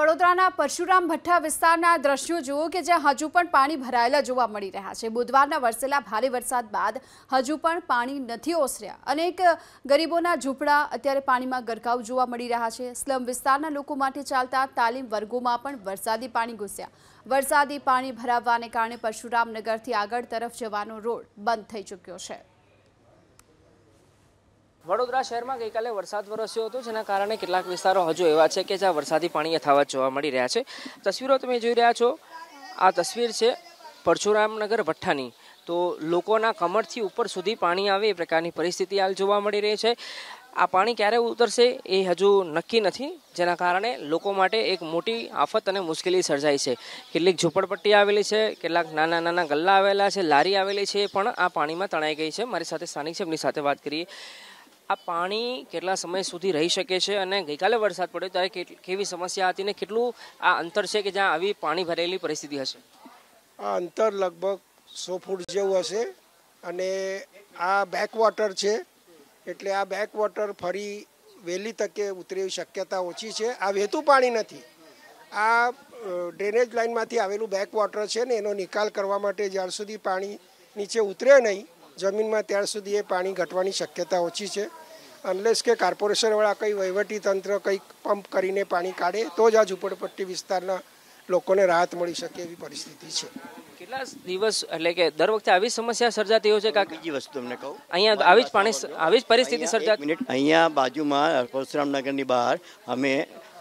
વડોદરાના પરશુરામ ભઠ્ઠા વિસ્તારના દ્રશ્યો જુઓ કે જ્યાં હજુ પણ પાણી ભરાયેલા જોવા મળી રહ્યા છે બુધવારના વરસેલા ભારે વરસાદ બાદ હજુ પણ પાણી નથી ઓસર્યા અનેક ગરીબોના ઝૂંપડા અત્યારે પાણીમાં ગરકાવ જોવા મળી રહ્યા છે સ્લમ વિસ્તારના લોકો માટે ચાલતા તાલીમ વર્ગોમાં પણ વરસાદી પાણી ઘૂસ્યા વરસાદી પાણી ભરાવવાને કારણે પરશુરામનગરથી આગળ તરફ જવાનો રોડ બંધ થઈ ચૂક્યો છે વડોદરા શહેરમાં ગઈકાલે વરસાદ વરસ્યો હતો જેના કારણે કેટલાક વિસ્તારો હજુ એવા છે કે જ્યાં વરસાદી પાણી યથાવત જોવા મળી રહ્યા છે તસવીરો તમે જોઈ રહ્યા છો આ તસવીર છે પરશુરામનગર ભઠ્ઠાની તો લોકોના કમરથી ઉપર સુધી પાણી આવે એ પ્રકારની પરિસ્થિતિ હાલ જોવા મળી રહી છે આ પાણી ક્યારે ઉતરશે એ હજુ નક્કી નથી જેના કારણે લોકો માટે એક મોટી આફત અને મુશ્કેલી સર્જાઈ છે કેટલીક ઝૂંપડપટ્ટી આવેલી છે કેટલાક નાના નાના ગલ્લા આવેલા છે લારી આવેલી છે પણ આ પાણીમાં તણાઈ ગઈ છે મારી સાથે સ્થાનિક છે એમની સાથે વાત કરીએ આ પાણી કેટલા સમય સુધી રહી શકે છે અને ગઈકાલે વરસાદ પડ્યો ત્યારે કેવી સમસ્યા હતી ને કેટલું આ અંતર છે કે જ્યાં આવી પાણી ભરેલી પરિસ્થિતિ હશે આ અંતર લગભગ સો ફૂટ જેવું હશે અને આ બેકવોટર છે એટલે આ બેકવોટર ફરી વહેલી તકે ઉતરેવી શક્યતા ઓછી છે આ વહેતું પાણી નથી આ ડ્રેનેજ લાઇનમાંથી આવેલું બેકવોટર છે ને એનો નિકાલ કરવા માટે જ્યાર સુધી પાણી નીચે ઉતરે નહીં જમીનમાં ત્યાર સુધી એ પાણી ઘટવાની શક્યતા ઓછી છે અનલેસ કે કોર્પોરેશનવાળા કંઈ વહીવટી તંત્ર કંઈક પંપ કરીને પાણી કાઢે તો જ આ ઝૂંપડપટ્ટી વિસ્તારના લોકોને રાહત મળી શકે એવી પરિસ્થિતિ છે કેટલા દિવસ એટલે કે દર વખતે આવી સમસ્યા સર્જાતી હોય છે કાકા બીજી વસ્તુ તમને કહું અહીંયા આવી જ પાણી આવી જ પરિસ્થિતિ સર્જાતી મિનિટ અહીંયા બાજુમાં પરશુરામનગરની બહાર અમે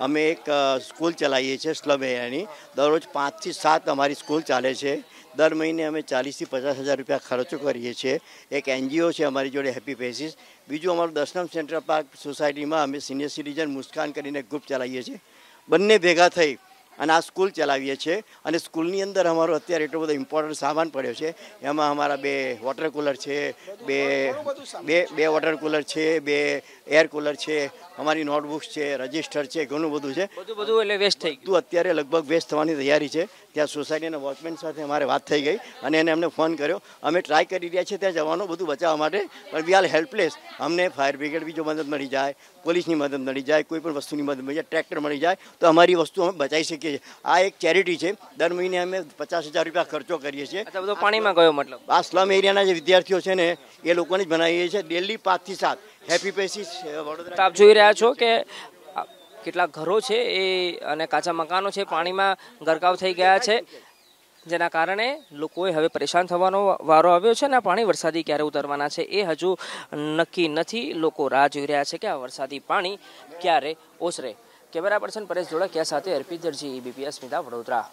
અમે એક સ્કૂલ ચલાવીએ છીએ સ્લમ એરિયાની દરરોજ પાંચથી સાત અમારી સ્કૂલ ચાલે છે દર મહિને અમે ચાલીસથી પચાસ હજાર રૂપિયા ખર્ચો કરીએ છીએ એક એનજીઓ છે અમારી જોડે હેપી પેસીસ બીજું અમારું દશનમ સેન્ટ્રલ પાર્ક સોસાયટીમાં અમે સિનિયર સિટીઝન મુસ્કાન કરીને ગ્રુપ ચલાવીએ છીએ બંને ભેગા થઈ અને આ સ્કૂલ ચલાવીએ છીએ અને સ્કૂલની અંદર અમારો અત્યારે એટલો બધો ઇમ્પોર્ટન્ટ સામાન પડ્યો છે એમાં અમારા બે વોટર કુલર છે બે બે બે વોટર કુલર છે બે એર કુલર છે અમારી નોટબુક્સ છે રજિસ્ટર છે ઘણું બધું છે બધું બધું એટલે વેસ્ટ થઈ ગયું અત્યારે લગભગ વેસ્ટ થવાની તૈયારી છે ત્યાં સોસાયટીના વોચમેન સાથે અમારે વાત થઈ ગઈ અને એને અમને ફોન કર્યો અમે ટ્રાય કરી રહ્યા છીએ ત્યાં જવાનું બધું બચાવવા માટે પણ વી આર હેલ્પલેસ અમને ફાયર બ્રિગેડ બી મદદ મળી જાય પોલીસની મદદ મળી જાય કોઈ પણ વસ્તુની મદદ મળી જાય ટ્રેક્ટર મળી જાય તો અમારી વસ્તુ અમે બચાવી શકીએ શકીએ છીએ આ એક ચેરિટી છે દર મહિને અમે પચાસ હજાર રૂપિયા ખર્ચો કરીએ છીએ બધો પાણીમાં ગયો મતલબ આ સ્લમ એરિયાના જે વિદ્યાર્થીઓ છે ને એ લોકોને જ બનાવીએ છીએ ડેલી પાંચથી સાત હેપી પેસીસ વડોદરા આપ જોઈ રહ્યા છો કે કેટલા ઘરો છે એ અને કાચા મકાનો છે પાણીમાં ગરકાવ થઈ ગયા છે જેના કારણે લોકોએ હવે પરેશાન થવાનો વારો આવ્યો છે અને આ પાણી વરસાદી ક્યારે ઉતરવાના છે એ હજુ નક્કી નથી લોકો રાહ જોઈ રહ્યા છે કે આ વરસાદી પાણી ક્યારે ઓસરે કેમેરા પર્સન પરેશ ધોળકિયા સાથે અર્પિત દરજી એબીપી અસ્મિતા વડોદરા